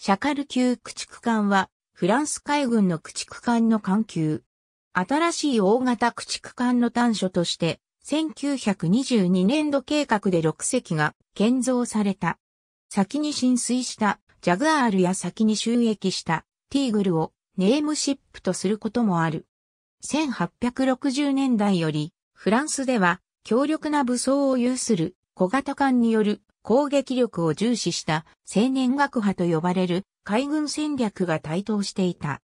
シャカル級駆逐艦は、フランス海軍の駆逐艦の艦級。新しい大型駆逐艦の端緒として、1922年度計画で6隻が建造された。先に浸水したジャグアールや先に収益したティーグルをネームシップとすることもある。1860年代より、フランスでは強力な武装を有する小型艦による攻撃力を重視した青年学派と呼ばれる海軍戦略が台頭していた。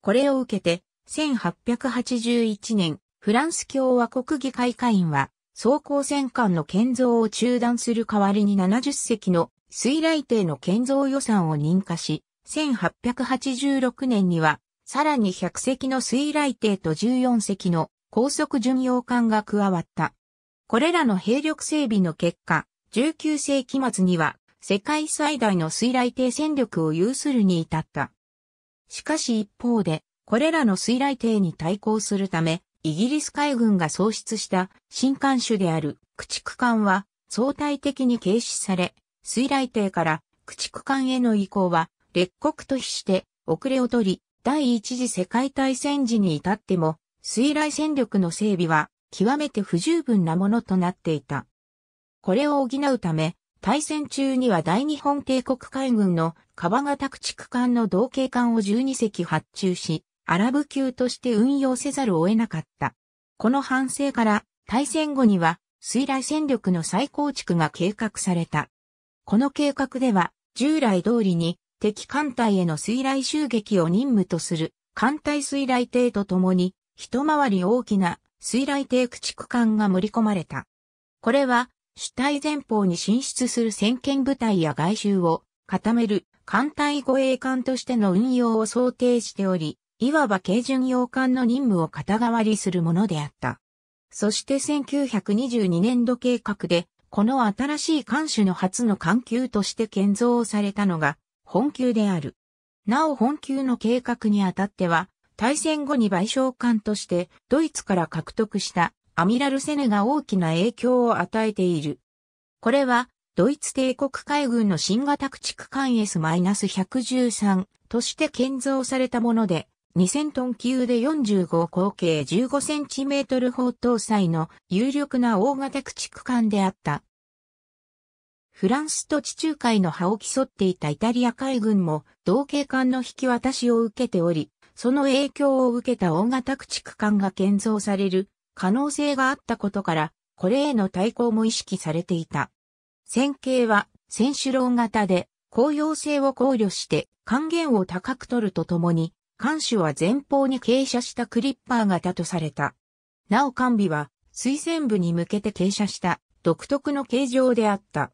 これを受けて、1881年、フランス共和国議会会員は、装甲戦艦の建造を中断する代わりに70隻の水雷艇の建造予算を認可し、1886年には、さらに100隻の水雷艇と14隻の高速巡洋艦が加わった。これらの兵力整備の結果、19世紀末には世界最大の水雷艇戦力を有するに至った。しかし一方で、これらの水雷艇に対抗するため、イギリス海軍が創出した新艦種である駆逐艦は相対的に軽視され、水雷艇から駆逐艦への移行は列国と比して遅れを取り、第一次世界大戦時に至っても水雷戦力の整備は極めて不十分なものとなっていた。これを補うため、対戦中には大日本帝国海軍の川形駆逐艦の同型艦を12隻発注し、アラブ級として運用せざるを得なかった。この反省から、対戦後には、水雷戦力の再構築が計画された。この計画では、従来通りに敵艦隊への水雷襲撃を任務とする艦隊水雷艇とともに、一回り大きな水雷艇駆逐艦が盛り込まれた。これは主体前方に進出する先見部隊や外周を固める艦隊護衛艦としての運用を想定しており、いわば軽巡洋艦の任務を肩代わりするものであった。そして1922年度計画で、この新しい艦首の初の艦級として建造されたのが本級である。なお本級の計画にあたっては、大戦後に賠償艦としてドイツから獲得したアミラル・セネが大きな影響を与えている。これは、ドイツ帝国海軍の新型駆逐艦 S-113 として建造されたもので、2000トン級で45口径1 5トル砲搭載の有力な大型駆逐艦であった。フランスと地中海の派を競っていたイタリア海軍も同型艦の引き渡しを受けており、その影響を受けた大型駆逐艦が建造される可能性があったことから、これへの対抗も意識されていた。線形は、選手論型で、公用性を考慮して、還元を高く取るとともに、艦首は前方に傾斜したクリッパー型とされた。なお艦尾は、水線部に向けて傾斜した独特の形状であった。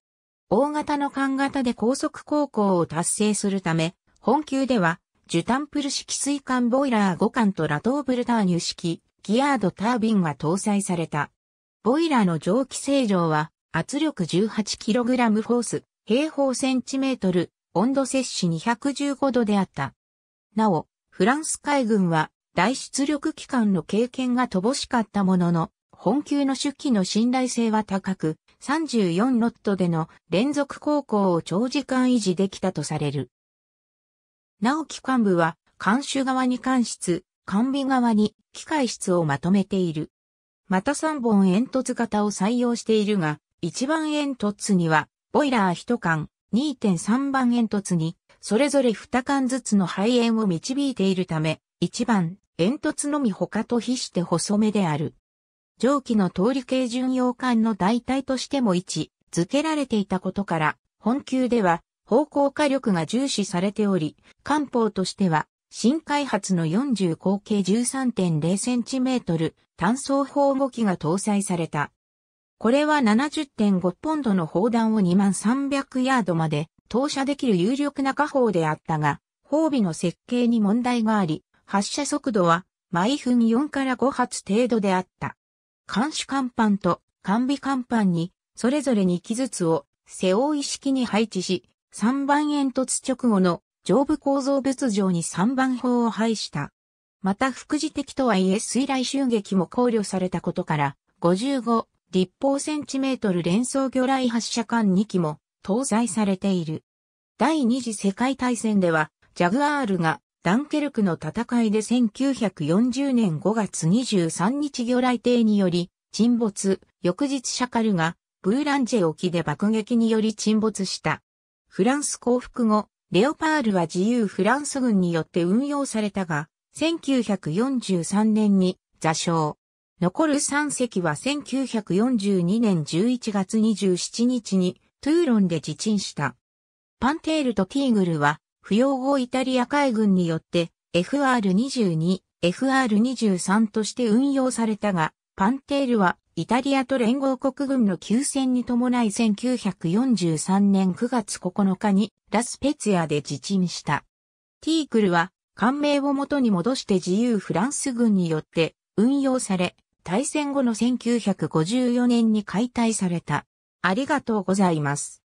大型の艦型で高速航行を達成するため、本級では、ジュタンプル式水艦ボイラー5艦とラトーブルターニュ式ギアードタービンが搭載された。ボイラーの蒸気清浄は圧力 18kg フォース、平方センチメートル、温度摂氏215度であった。なお、フランス海軍は大出力機関の経験が乏しかったものの、本級の出機の信頼性は高く、34ロットでの連続航行を長時間維持できたとされる。なお機関部は、監首側に関室、完備側に機械室をまとめている。また3本煙突型を採用しているが、1番煙突には、ボイラー1管、2.3番煙突に、それぞれ2管ずつの肺炎を導いているため、1番煙突のみ他と比して細めである。蒸気の通り系巡洋艦の代替としても位置付けられていたことから、本級では方向火力が重視されており、漢方としては新開発の40口径 13.0cm 単装砲5機が搭載された。これは70.5ポンドの砲弾を2300ヤードまで投射できる有力な火砲であったが、砲尾の設計に問題があり、発射速度は毎分4から5発程度であった。監視甲板と完備甲板にそれぞれ2機ずつを背負い式に配置し、3番煙突直後の上部構造物上に3番砲を配した。また副次的とはいえ水雷襲撃も考慮されたことから、55立方センチメートル連装魚雷発射管2機も搭載されている。第二次世界大戦では、ジャグアールがダンケルクの戦いで1940年5月23日魚雷艇により沈没、翌日シャカルがブーランジェ沖で爆撃により沈没した。フランス降伏後、レオパールは自由フランス軍によって運用されたが、1943年に座礁。残る3隻は1942年11月27日にトゥーロンで自沈した。パンテールとティーグルは、不要後イタリア海軍によって FR22、FR23 として運用されたが、パンテールはイタリアと連合国軍の休戦に伴い1943年9月9日にラスペツヤで自沈した。ティークルは官名を元に戻して自由フランス軍によって運用され、大戦後の1954年に解体された。ありがとうございます。